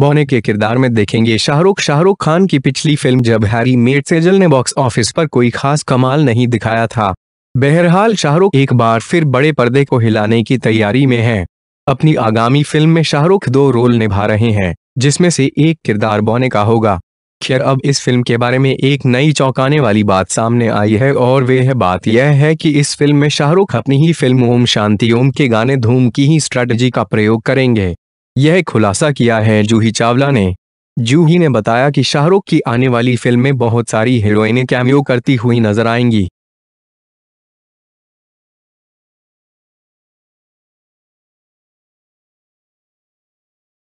बौने के किरदार में देखेंगे शाहरुख शाहरुख खान की पिछली फिल्म जब हैरी मेट सेजल ने बॉक्स ऑफिस पर कोई खास कमाल नहीं दिखाया था बहरहाल शाहरुख एक बार फिर बड़े पर्दे को हिलाने की तैयारी में है अपनी आगामी फिल्म में शाहरुख दो रोल निभा रहे हैं जिसमें से एक किरदार बौने का होगा खैर अब इस फिल्म के बारे में एक नई चौंकाने वाली बात सामने आई है और वे है बात यह है कि इस फिल्म में शाहरुख अपनी ही फिल्म ओम शांति ओम के गाने धूम की ही स्ट्रैटेजी का प्रयोग करेंगे यह खुलासा किया है जूही चावला ने जूही ने बताया कि शाहरुख की आने वाली फिल्म में बहुत सारी हीरोइनें कैमियो करती हुई नजर आएंगी